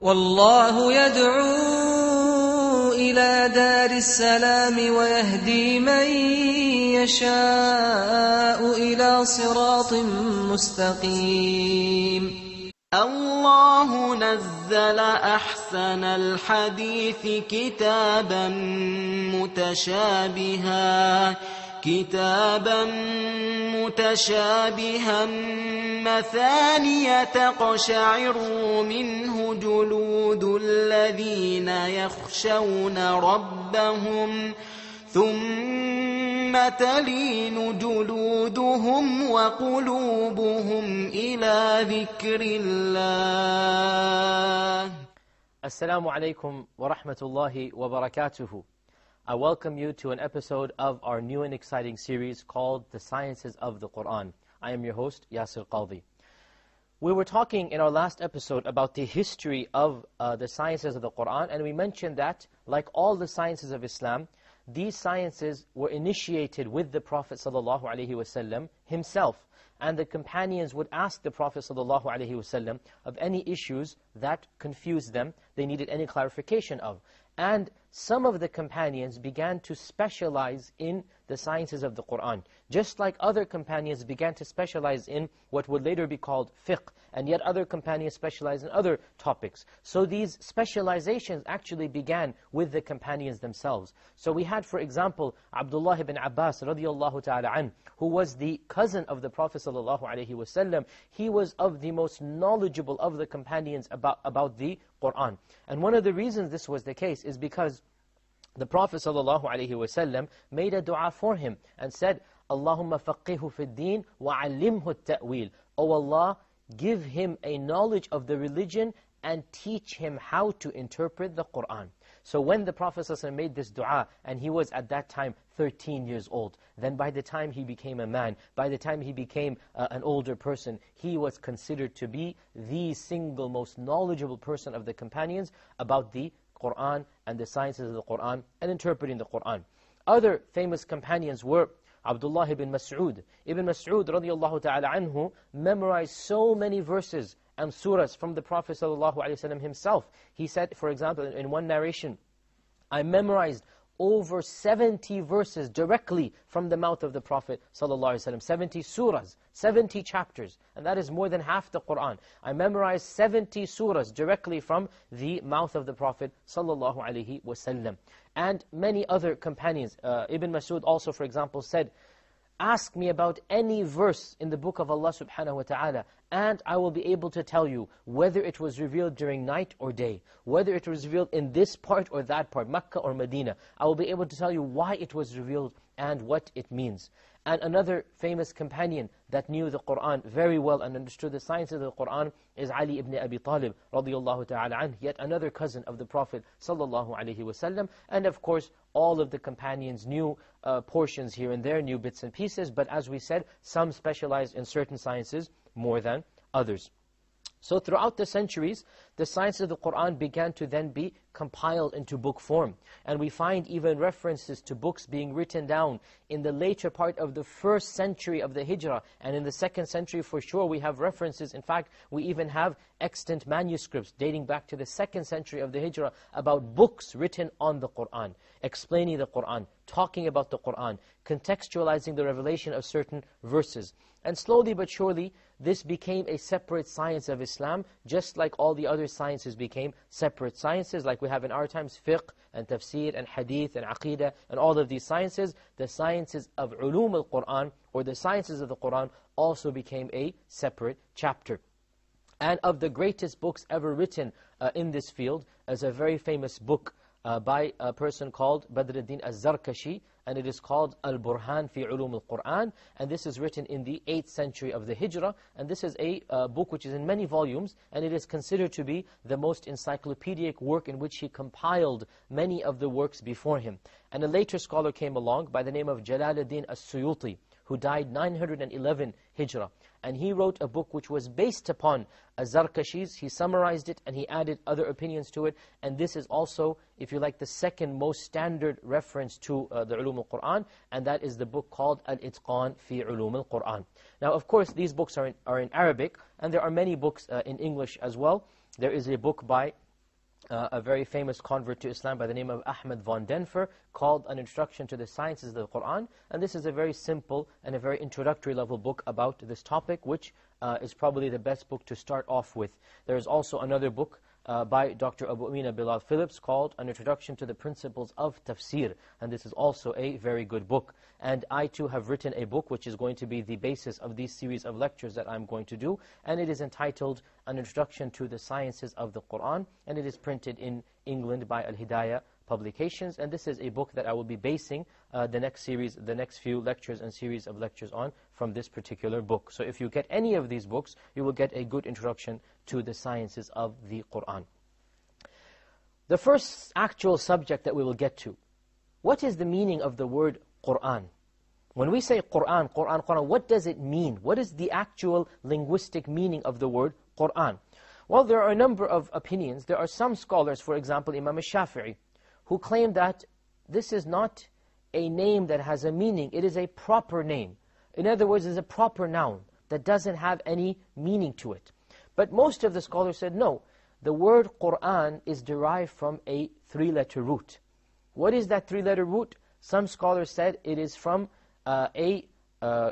والله يدعو إلى دار السلام ويهدي من يشاء إلى صراط مستقيم الله نزل أحسن الحديث كتابا متشابها كتابا متشابها مثانية تقشعر منه جلود الذين يخشون ربهم ثم تلين جلودهم وقلوبهم إلى ذكر الله السلام عليكم ورحمة الله وبركاته I welcome you to an episode of our new and exciting series called The Sciences of the Quran. I am your host, Yasir Qaldi. We were talking in our last episode about the history of uh, the sciences of the Quran, and we mentioned that, like all the sciences of Islam, these sciences were initiated with the Prophet ﷺ himself, and the companions would ask the Prophet ﷺ of any issues that confused them, they needed any clarification of. And some of the companions began to specialize in the sciences of the Qur'an. Just like other companions began to specialize in what would later be called fiqh, and yet other companions specialized in other topics. So these specializations actually began with the companions themselves. So we had, for example, Abdullah ibn Abbas radiallahu ta'ala an, who was the cousin of the Prophet sallallahu alayhi wasallam. He was of the most knowledgeable of the companions about, about the Qur'an. And one of the reasons this was the case is because the Prophet ﷺ made a dua for him and said, Allahumma faqqihu fid deen wa alimhu ta'wil. O oh Allah, give him a knowledge of the religion and teach him how to interpret the Qur'an. So when the Prophet ﷺ made this dua, and he was at that time 13 years old, then by the time he became a man, by the time he became uh, an older person, he was considered to be the single most knowledgeable person of the companions about the Qur'an and the sciences of the Qur'an and interpreting the Qur'an. Other famous companions were Abdullah ibn Mas'ud. Ibn Mas'ud radiallahu ta'ala anhu memorized so many verses and surahs from the Prophet ﷺ himself. He said, for example, in one narration, I memorized over 70 verses directly from the mouth of the Prophet ﷺ. 70 surahs, 70 chapters. And that is more than half the Qur'an. I memorized 70 surahs directly from the mouth of the Prophet ﷺ. And many other companions. Uh, Ibn Masud also, for example, said, Ask me about any verse in the book of Allah subhanahu wa ta'ala and I will be able to tell you whether it was revealed during night or day, whether it was revealed in this part or that part, Mecca or Medina. I will be able to tell you why it was revealed and what it means. And another famous companion that knew the Qur'an very well and understood the sciences of the Qur'an is Ali ibn Abi Talib radiallahu ta'ala anhu, yet another cousin of the Prophet sallallahu alaihi wasallam. And of course, all of the companions knew uh, portions here and there, knew bits and pieces, but as we said, some specialized in certain sciences, more than others. So throughout the centuries, the science of the Qur'an began to then be compiled into book form. And we find even references to books being written down in the later part of the first century of the Hijrah. And in the second century for sure we have references. In fact, we even have extant manuscripts dating back to the second century of the Hijrah about books written on the Qur'an, explaining the Qur'an, talking about the Qur'an, contextualizing the revelation of certain verses. And slowly but surely, this became a separate science of Islam, just like all the other sciences became separate sciences, like we have in our times, fiqh, and tafsir, and hadith, and aqidah, and all of these sciences. The sciences of ulum al-Qur'an, or the sciences of the Qur'an, also became a separate chapter. And of the greatest books ever written uh, in this field, is a very famous book uh, by a person called Badruddin Az-Zarkashi, and it is called Al-Burhan fi Ulum al-Qur'an, and this is written in the 8th century of the Hijrah, and this is a uh, book which is in many volumes, and it is considered to be the most encyclopedic work in which he compiled many of the works before him. And a later scholar came along by the name of Jalaluddin as-Suyuti, who died 911 Hijrah. And he wrote a book which was based upon Zarkashi's. He summarized it and he added other opinions to it. And this is also, if you like, the second most standard reference to uh, the Ulum al-Qur'an. And that is the book called Al-Itqan fi Ulum al-Qur'an. Now, of course, these books are in, are in Arabic. And there are many books uh, in English as well. There is a book by uh, a very famous convert to Islam by the name of Ahmed von Denfer called An Introduction to the Sciences of the Quran. And this is a very simple and a very introductory level book about this topic, which uh, is probably the best book to start off with. There is also another book uh, by Dr. Abu Amina Bilal Phillips called An Introduction to the Principles of Tafsir. And this is also a very good book. And I too have written a book which is going to be the basis of these series of lectures that I'm going to do. And it is entitled An Introduction to the Sciences of the Qur'an. And it is printed in England by Al-Hidayah publications. And this is a book that I will be basing uh, the next series, the next few lectures and series of lectures on from this particular book. So if you get any of these books, you will get a good introduction to the sciences of the Qur'an. The first actual subject that we will get to, what is the meaning of the word Qur'an? When we say Qur'an, Qur'an, Qur'an, what does it mean? What is the actual linguistic meaning of the word Qur'an? Well, there are a number of opinions. There are some scholars, for example, Imam al-Shafi'i, who claim that this is not a name that has a meaning. It is a proper name. In other words, it's a proper noun that doesn't have any meaning to it. But most of the scholars said, no, the word Qur'an is derived from a three-letter root. What is that three-letter root? Some scholars said it is from uh, a uh,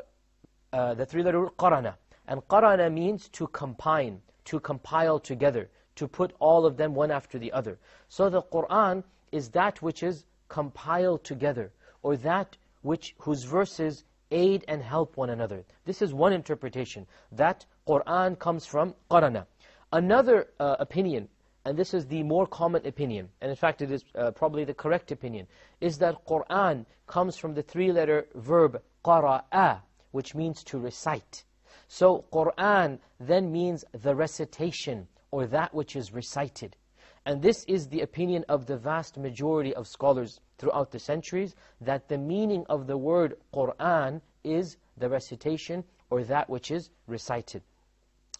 uh, the three-letter root qarana. And qarana means to combine, to compile together, to put all of them one after the other. So the Qur'an is that which is compiled together, or that which whose verses aid and help one another. This is one interpretation, that Qur'an comes from Qarana. Another uh, opinion, and this is the more common opinion, and in fact it is uh, probably the correct opinion, is that Qur'an comes from the three-letter verb qara'a, which means to recite. So Qur'an then means the recitation, or that which is recited. And this is the opinion of the vast majority of scholars throughout the centuries, that the meaning of the word Qur'an is the recitation or that which is recited.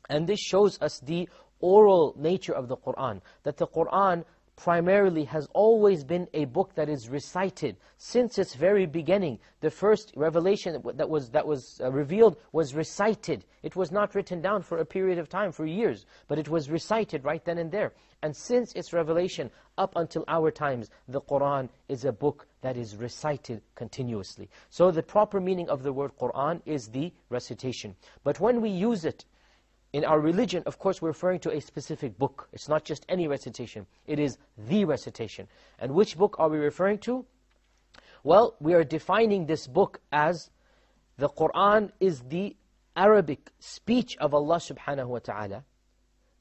And this shows us the oral nature of the Qur'an, that the Qur'an primarily has always been a book that is recited since its very beginning. The first revelation that was, that was uh, revealed was recited. It was not written down for a period of time, for years, but it was recited right then and there. And since its revelation up until our times, the Qur'an is a book that is recited continuously. So the proper meaning of the word Qur'an is the recitation. But when we use it in our religion, of course, we're referring to a specific book. It's not just any recitation. It is the recitation. And which book are we referring to? Well, we are defining this book as the Qur'an is the Arabic speech of Allah subhanahu wa ta'ala.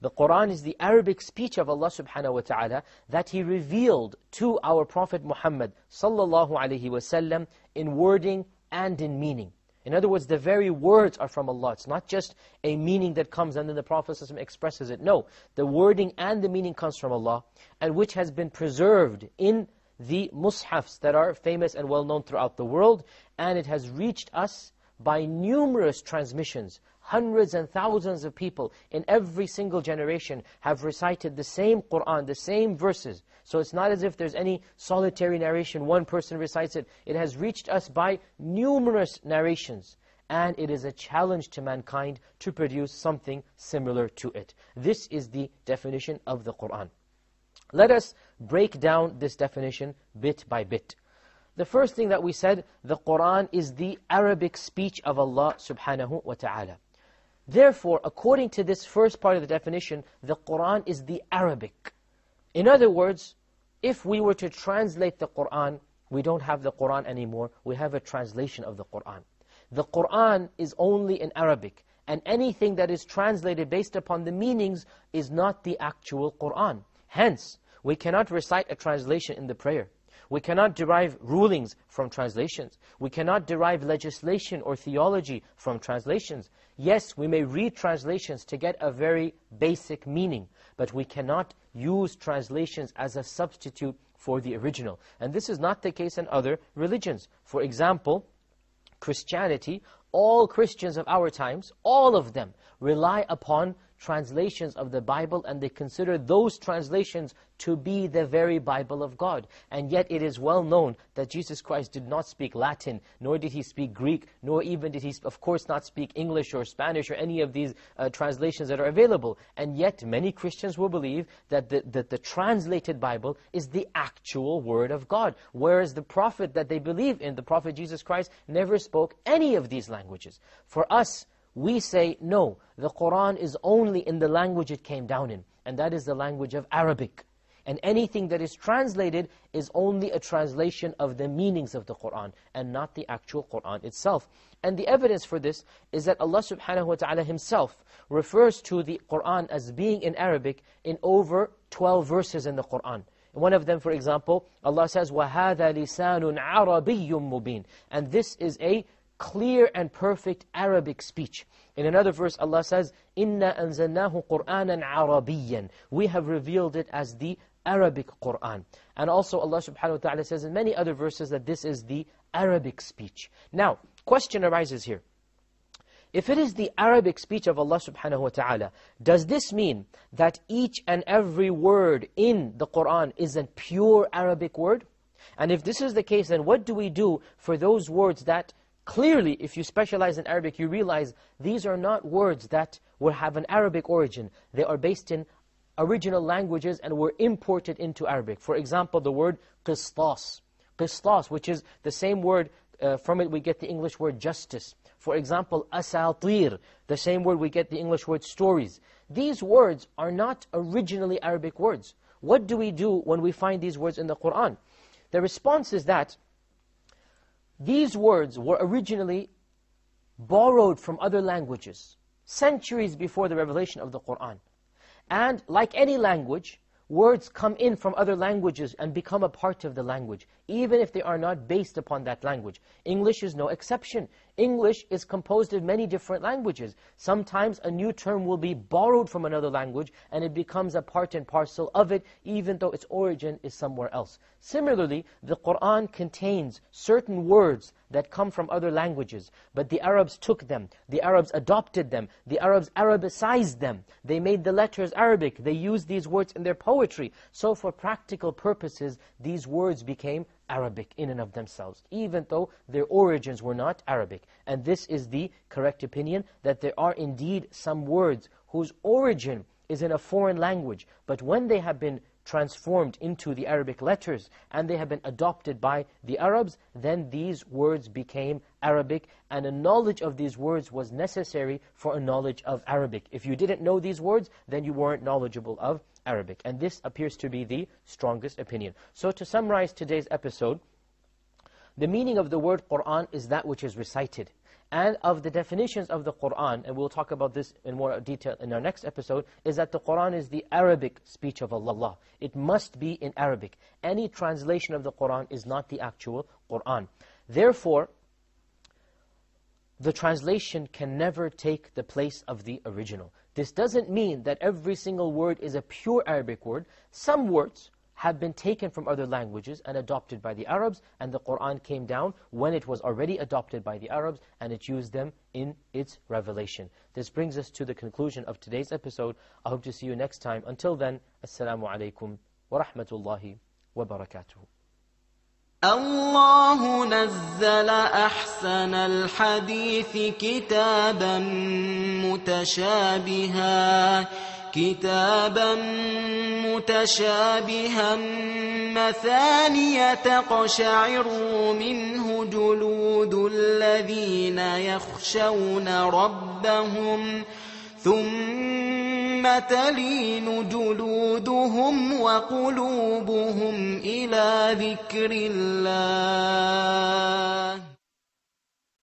The Qur'an is the Arabic speech of Allah subhanahu wa ta'ala that He revealed to our Prophet Muhammad sallallahu alayhi wa sallam in wording and in meaning. In other words, the very words are from Allah. It's not just a meaning that comes and then the Prophet ﷺ expresses it. No, the wording and the meaning comes from Allah and which has been preserved in the mushafs that are famous and well known throughout the world and it has reached us by numerous transmissions Hundreds and thousands of people in every single generation have recited the same Qur'an, the same verses. So it's not as if there's any solitary narration, one person recites it. It has reached us by numerous narrations. And it is a challenge to mankind to produce something similar to it. This is the definition of the Qur'an. Let us break down this definition bit by bit. The first thing that we said, the Qur'an is the Arabic speech of Allah subhanahu wa ta'ala. Therefore, according to this first part of the definition, the Qur'an is the Arabic. In other words, if we were to translate the Qur'an, we don't have the Qur'an anymore, we have a translation of the Qur'an. The Qur'an is only in Arabic, and anything that is translated based upon the meanings is not the actual Qur'an. Hence, we cannot recite a translation in the prayer. We cannot derive rulings from translations. We cannot derive legislation or theology from translations. Yes, we may read translations to get a very basic meaning, but we cannot use translations as a substitute for the original. And this is not the case in other religions. For example, Christianity, all Christians of our times, all of them, rely upon translations of the Bible and they consider those translations to be the very Bible of God. And yet it is well known that Jesus Christ did not speak Latin, nor did he speak Greek, nor even did he, of course, not speak English or Spanish or any of these uh, translations that are available. And yet many Christians will believe that the, that the translated Bible is the actual Word of God, whereas the prophet that they believe in, the prophet Jesus Christ, never spoke any of these languages. For us, we say, no, the Qur'an is only in the language it came down in, and that is the language of Arabic. And anything that is translated is only a translation of the meanings of the Qur'an, and not the actual Qur'an itself. And the evidence for this is that Allah subhanahu wa ta'ala himself refers to the Qur'an as being in Arabic in over 12 verses in the Qur'an. One of them, for example, Allah says, وَهَذَا لِسَانٌ عَرَبِيٌّ مُّبِينٌ And this is a clear and perfect Arabic speech. In another verse, Allah says, إِنَّا أَنزَلْنَاهُ قُرْآنًا عَرَبِيًّا We have revealed it as the Arabic Qur'an. And also Allah subhanahu wa ta'ala says in many other verses that this is the Arabic speech. Now, question arises here. If it is the Arabic speech of Allah subhanahu wa ta'ala, does this mean that each and every word in the Qur'an is a pure Arabic word? And if this is the case, then what do we do for those words that Clearly, if you specialize in Arabic, you realize these are not words that will have an Arabic origin. They are based in original languages and were imported into Arabic. For example, the word qistas. Qistas, which is the same word, uh, from it we get the English word justice. For example, asaltir, the same word we get the English word stories. These words are not originally Arabic words. What do we do when we find these words in the Qur'an? The response is that these words were originally borrowed from other languages centuries before the revelation of the Qur'an. And like any language, words come in from other languages and become a part of the language even if they are not based upon that language. English is no exception. English is composed of many different languages. Sometimes a new term will be borrowed from another language, and it becomes a part and parcel of it, even though its origin is somewhere else. Similarly, the Qur'an contains certain words that come from other languages, but the Arabs took them, the Arabs adopted them, the Arabs Arabicized them, they made the letters Arabic, they used these words in their poetry. So for practical purposes, these words became Arabic in and of themselves, even though their origins were not Arabic. And this is the correct opinion, that there are indeed some words whose origin is in a foreign language, but when they have been transformed into the Arabic letters, and they have been adopted by the Arabs, then these words became Arabic, and a knowledge of these words was necessary for a knowledge of Arabic. If you didn't know these words, then you weren't knowledgeable of Arabic. And this appears to be the strongest opinion. So to summarize today's episode, the meaning of the word Qur'an is that which is recited. And of the definitions of the Qur'an, and we'll talk about this in more detail in our next episode, is that the Qur'an is the Arabic speech of Allah. It must be in Arabic. Any translation of the Qur'an is not the actual Qur'an. Therefore, the translation can never take the place of the original. This doesn't mean that every single word is a pure Arabic word. Some words have been taken from other languages and adopted by the Arabs, and the Qur'an came down when it was already adopted by the Arabs, and it used them in its revelation. This brings us to the conclusion of today's episode. I hope to see you next time. Until then, Assalamu alaikum wa rahmatullahi wa barakatuhu. الله نزل احسن الحديث كتابا متشابها كتابا متشابها مثانية تقشعر منه جلود الذين يخشون ربهم ثم ثم تلين جلودهم وقلوبهم إلى ذكر الله